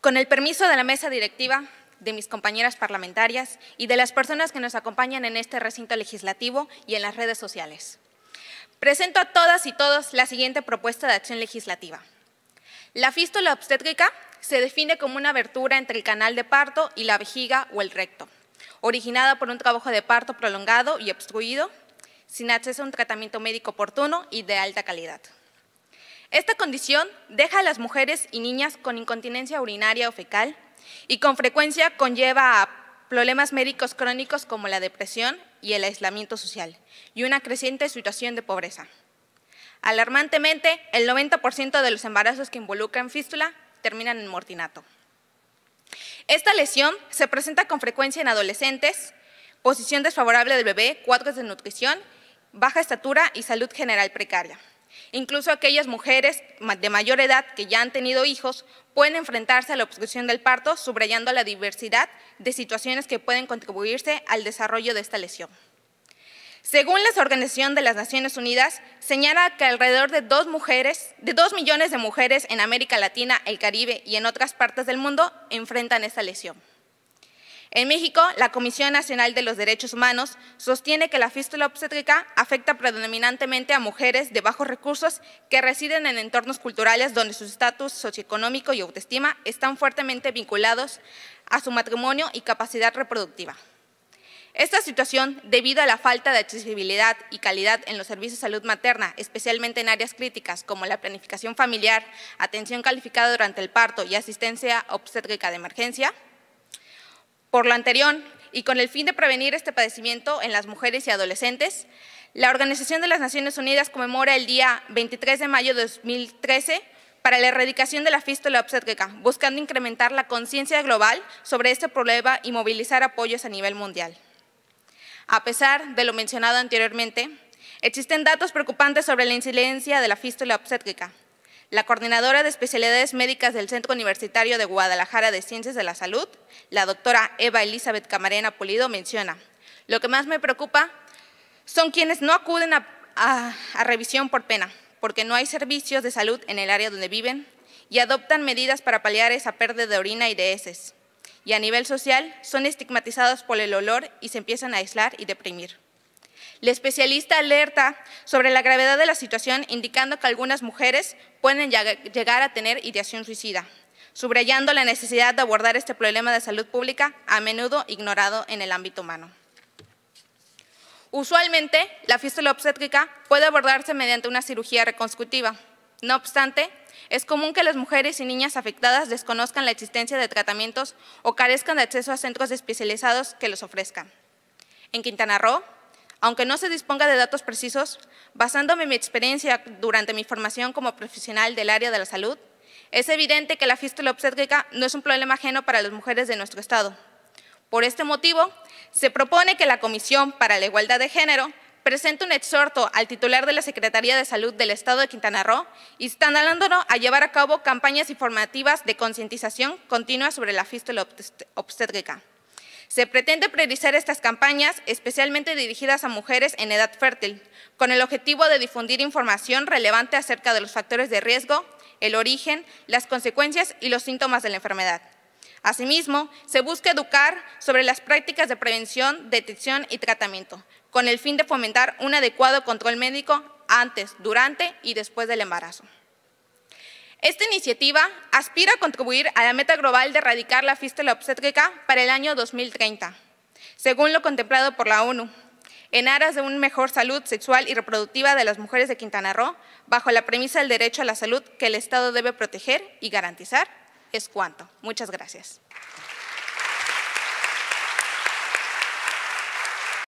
Con el permiso de la mesa directiva, de mis compañeras parlamentarias y de las personas que nos acompañan en este recinto legislativo y en las redes sociales. Presento a todas y todos la siguiente propuesta de acción legislativa. La fístula obstétrica se define como una abertura entre el canal de parto y la vejiga o el recto, originada por un trabajo de parto prolongado y obstruido, sin acceso a un tratamiento médico oportuno y de alta calidad. Esta condición deja a las mujeres y niñas con incontinencia urinaria o fecal y con frecuencia conlleva a problemas médicos crónicos como la depresión y el aislamiento social y una creciente situación de pobreza. Alarmantemente, el 90% de los embarazos que involucran fístula terminan en mortinato. Esta lesión se presenta con frecuencia en adolescentes, posición desfavorable del bebé, cuadros de nutrición, baja estatura y salud general precaria. Incluso aquellas mujeres de mayor edad que ya han tenido hijos pueden enfrentarse a la obstrucción del parto, subrayando la diversidad de situaciones que pueden contribuirse al desarrollo de esta lesión. Según la Organización de las Naciones Unidas, señala que alrededor de dos mujeres, de dos millones de mujeres en América Latina, el Caribe y en otras partes del mundo enfrentan esta lesión. En México, la Comisión Nacional de los Derechos Humanos sostiene que la fístula obstétrica afecta predominantemente a mujeres de bajos recursos que residen en entornos culturales donde su estatus socioeconómico y autoestima están fuertemente vinculados a su matrimonio y capacidad reproductiva. Esta situación, debido a la falta de accesibilidad y calidad en los servicios de salud materna, especialmente en áreas críticas como la planificación familiar, atención calificada durante el parto y asistencia obstétrica de emergencia, por lo anterior, y con el fin de prevenir este padecimiento en las mujeres y adolescentes, la Organización de las Naciones Unidas conmemora el día 23 de mayo de 2013 para la erradicación de la fístula obstétrica, buscando incrementar la conciencia global sobre este problema y movilizar apoyos a nivel mundial. A pesar de lo mencionado anteriormente, existen datos preocupantes sobre la incidencia de la fístula obstétrica, la coordinadora de especialidades médicas del Centro Universitario de Guadalajara de Ciencias de la Salud, la doctora Eva Elizabeth Camarena Pulido, menciona, lo que más me preocupa son quienes no acuden a revisión por pena, porque no hay servicios de salud en el área donde viven y adoptan medidas para paliar esa pérdida de orina y de heces. Y a nivel social son estigmatizados por el olor y se empiezan a aislar y deprimir. La especialista alerta sobre la gravedad de la situación, indicando que algunas mujeres pueden llegar a tener ideación suicida, subrayando la necesidad de abordar este problema de salud pública, a menudo ignorado en el ámbito humano. Usualmente, la fístula obstétrica puede abordarse mediante una cirugía reconstructiva. No obstante, es común que las mujeres y niñas afectadas desconozcan la existencia de tratamientos o carezcan de acceso a centros especializados que los ofrezcan. En Quintana Roo, aunque no se disponga de datos precisos, basándome en mi experiencia durante mi formación como profesional del área de la salud, es evidente que la fístula obstétrica no es un problema ajeno para las mujeres de nuestro Estado. Por este motivo, se propone que la Comisión para la Igualdad de Género presente un exhorto al titular de la Secretaría de Salud del Estado de Quintana Roo, instalándolo a llevar a cabo campañas informativas de concientización continua sobre la fístula obstétrica. Se pretende priorizar estas campañas, especialmente dirigidas a mujeres en edad fértil, con el objetivo de difundir información relevante acerca de los factores de riesgo, el origen, las consecuencias y los síntomas de la enfermedad. Asimismo, se busca educar sobre las prácticas de prevención, detección y tratamiento, con el fin de fomentar un adecuado control médico antes, durante y después del embarazo. Esta iniciativa aspira a contribuir a la meta global de erradicar la fístula obstétrica para el año 2030, según lo contemplado por la ONU, en aras de una mejor salud sexual y reproductiva de las mujeres de Quintana Roo, bajo la premisa del derecho a la salud que el Estado debe proteger y garantizar, es cuanto. Muchas gracias.